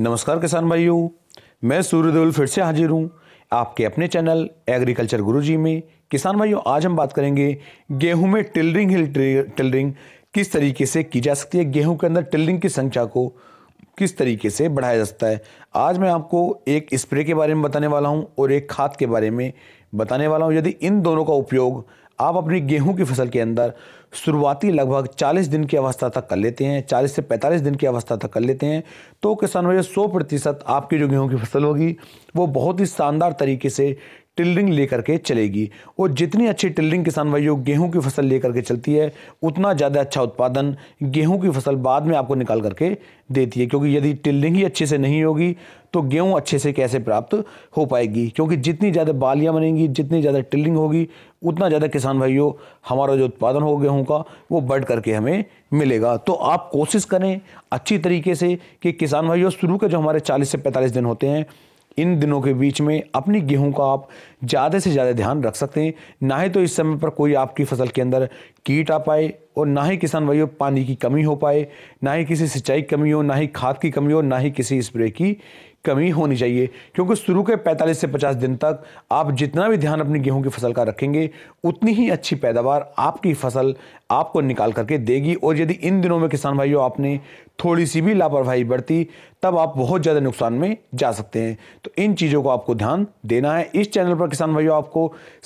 नमस्कार किसान भाइयों मैं सूर्य देवल फिर से हाजिर हूँ आपके अपने चैनल एग्रीकल्चर गुरुजी में किसान भाइयों आज हम बात करेंगे गेहूं में टिलरिंग हिल टिलरिंग किस तरीके से की जा सकती है गेहूं के अंदर टिलरिंग की संख्या को किस तरीके से बढ़ाया जा सकता है आज मैं आपको एक स्प्रे के बारे में बताने वाला हूँ और एक खाद के बारे में बताने वाला हूँ यदि इन दोनों का उपयोग आप अपनी गेहूं की फसल के अंदर शुरुआती लगभग 40 दिन की अवस्था तक कर लेते हैं 40 से 45 दिन की अवस्था तक कर लेते हैं तो किसान भैया सौ प्रतिशत आपकी जो गेहूँ की फसल होगी वो बहुत ही शानदार तरीके से टिलरिंग लेकर के चलेगी और जितनी अच्छी टिलरिंग किसान भाइयों गेहूं की फसल लेकर के चलती है उतना ज़्यादा अच्छा उत्पादन गेहूं की फसल बाद में आपको निकाल करके देती है क्योंकि यदि टिलरिंग ही अच्छे से नहीं होगी तो गेहूं अच्छे से कैसे प्राप्त हो पाएगी क्योंकि जितनी ज़्यादा बालियाँ बनेंगी जितनी ज़्यादा टिलरिंग होगी उतना ज़्यादा किसान भाइयों हमारा जो उत्पादन हो गेहूँ का वो बढ़ करके हमें मिलेगा तो आप कोशिश करें अच्छी तरीके से कि किसान भाइयों शुरू के जो हमारे चालीस से पैंतालीस दिन होते हैं इन दिनों के बीच में अपनी गेहूं का आप ज़्यादा से ज़्यादा ध्यान रख सकते हैं ना ही तो इस समय पर कोई आपकी फसल के अंदर कीट आ पाए और ना ही किसान भाइयों पानी की कमी हो पाए ना ही किसी सिंचाई की कमी हो ना ही खाद की कमी हो ना ही किसी स्प्रे की कमी होनी चाहिए क्योंकि शुरू के 45 से 50 दिन तक आप जितना भी ध्यान अपनी गेहूं की फसल का रखेंगे उतनी ही अच्छी पैदावार आपकी फसल आपको निकाल करके देगी और यदि इन दिनों में किसान भाइयों आपने थोड़ी सी भी लापरवाही बढ़ती तब आप बहुत ज़्यादा नुकसान में जा सकते हैं तो इन चीज़ों को आपको ध्यान देना है इस चैनल पर किसान भाइयों आपको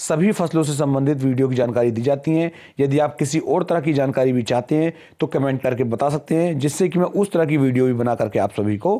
सभी फसलों से संबंधित वीडियो की जानकारी दी जाती है यदि आप किसी और तरह की जानकारी भी चाहते हैं तो कमेंट करके बता सकते हैं जिससे कि मैं उस तरह की वीडियो भी बना करके आप सभी को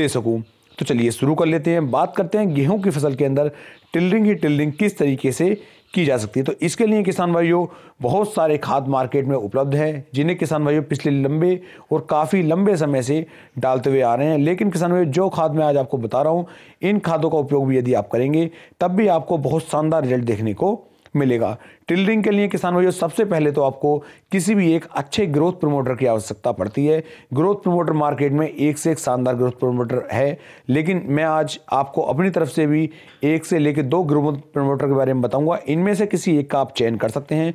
दे सकूँ तो चलिए शुरू कर लेते हैं बात करते हैं गेहूं की फसल के अंदर टिल्डिंग ही टिल्डिंग किस तरीके से की जा सकती है तो इसके लिए किसान भाइयों बहुत सारे खाद मार्केट में उपलब्ध हैं जिन्हें किसान भाइयों पिछले लंबे और काफ़ी लंबे समय से डालते हुए आ रहे हैं लेकिन किसान भाइयों जो खाद मैं आज आपको बता रहा हूँ इन खादों का उपयोग भी यदि आप करेंगे तब भी आपको बहुत शानदार रिजल्ट देखने को मिलेगा टिलरिंग के लिए किसान भाइयों सबसे पहले तो आपको किसी भी एक अच्छे ग्रोथ प्रमोटर की आवश्यकता पड़ती है ग्रोथ प्रमोटर मार्केट में एक से एक शानदार ग्रोथ प्रमोटर है लेकिन मैं आज आपको अपनी तरफ से भी एक से लेकर दो ग्रोथ प्रमोटर के बारे में बताऊंगा इनमें से किसी एक का आप चयन कर सकते हैं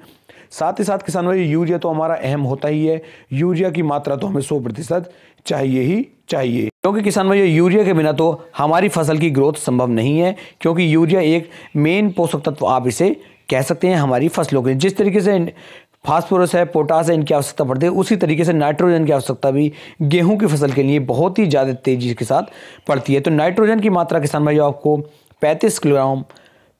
साथ ही साथ किसान भाई यूरिया तो हमारा अहम होता ही है यूरिया की मात्रा तो हमें सौ प्रतिशत चाहिए ही चाहिए क्योंकि किसान भाइयों यूरिया के बिना तो हमारी फसल की ग्रोथ संभव नहीं है क्योंकि यूरिया एक मेन पोषक तत्व आप इसे कह सकते हैं हमारी फसलों के जिस तरीके से फास्फोरस है पोटास है इनकी आवश्यकता पड़ती है उसी तरीके से नाइट्रोजन की आवश्यकता भी गेहूं की फसल के लिए बहुत ही ज़्यादा तेज़ी के साथ पड़ती है तो नाइट्रोजन की मात्रा किसान भाइयों आपको पैंतीस किलोग्राम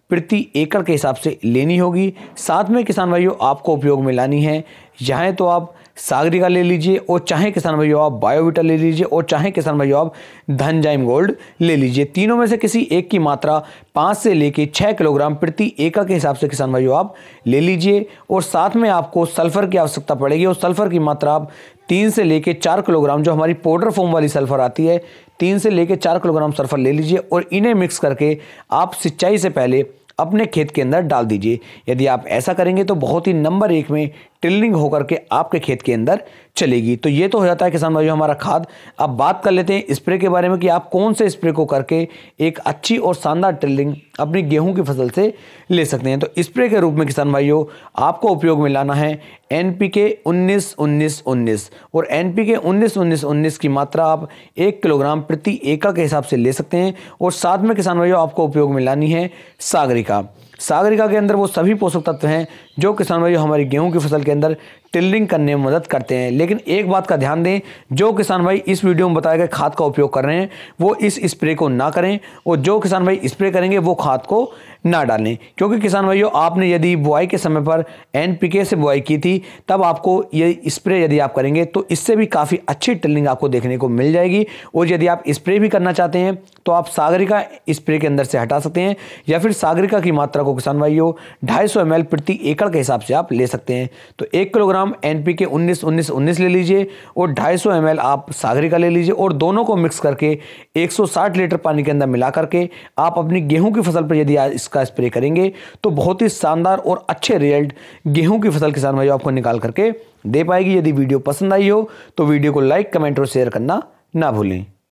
प्रति एकड़ के हिसाब से लेनी होगी साथ में किसान भाइयों आपको उपयोग में लानी है यहाँ तो आप सागरिका ले लीजिए और चाहे किसान भाइयों आप बायोविटा ले लीजिए और चाहे किसान भाइयों आप धनजाइम गोल्ड ले लीजिए तीनों में से किसी एक की मात्रा पाँच से लेकर छः किलोग्राम प्रति एकड़ के हिसाब से किसान भाइयों आप ले लीजिए और साथ में आपको सल्फर की आवश्यकता पड़ेगी और सल्फर की मात्रा आप तीन से लेके चार किलोग्राम जो हमारी पाउडर फॉर्म वाली सल्फर आती है तीन से लेके चार किलोग्राम सल्फर ले लीजिए और इन्हें मिक्स करके आप सिंचाई से पहले अपने खेत के अंदर डाल दीजिए यदि आप ऐसा करेंगे तो बहुत ही नंबर एक में टिल्लिंग होकर के आपके खेत के अंदर चलेगी तो ये तो हो जाता है किसान भाइयों हमारा खाद अब बात कर लेते हैं स्प्रे के बारे में कि आप कौन से स्प्रे को करके एक अच्छी और शानदार टिल्लिंग अपनी गेहूं की फसल से ले सकते हैं तो स्प्रे के रूप में किसान भाइयों आपको उपयोग में लाना है एन पी के उन्नीस उन्नीस उन्नीस और एन पी के उन्नीस उन्नीस उन्नीस की मात्रा आप एक किलोग्राम प्रति एकड़ के हिसाब से ले सकते हैं और साथ में किसान भाइयों आपको उपयोग में लानी है सागरिका सागरिका के अंदर वो सभी पोषक तत्व हैं जो किसान भाइयों हमारी गेहूं की फसल के अंदर टिलरिंग करने में मदद करते हैं लेकिन एक बात का ध्यान दें जो किसान भाई इस वीडियो में बताए गए खाद का उपयोग कर रहे हैं वो इस स्प्रे को ना करें और जो किसान भाई स्प्रे करेंगे वो खाद को ना डालें क्योंकि किसान भाइयों आपने यदि बुआई के समय पर एनपीके से बुआई की थी तब आपको ये स्प्रे यदि आप करेंगे तो इससे भी काफ़ी अच्छी टिलिंग आपको देखने को मिल जाएगी और यदि आप स्प्रे भी करना चाहते हैं तो आप सागरिका स्प्रे के अंदर से हटा सकते हैं या फिर सागरिका की मात्रा को किसान भाइयों ढाई सौ प्रति एकड़ के हिसाब से आप ले सकते हैं तो एक किलोग्राम ग्राम एन पी के उन्नीस उन्नीस उन्नीस ले लीजिए और 250 सौ आप सागरी का ले लीजिए और दोनों को मिक्स करके 160 लीटर पानी के अंदर मिला करके आप अपनी गेहूं की फसल पर यदि इसका स्प्रे करेंगे तो बहुत ही शानदार और अच्छे रिजल्ट गेहूं की फसल किसान भाई आपको निकाल करके दे पाएगी यदि वीडियो पसंद आई हो तो वीडियो को लाइक कमेंट और शेयर करना ना भूलें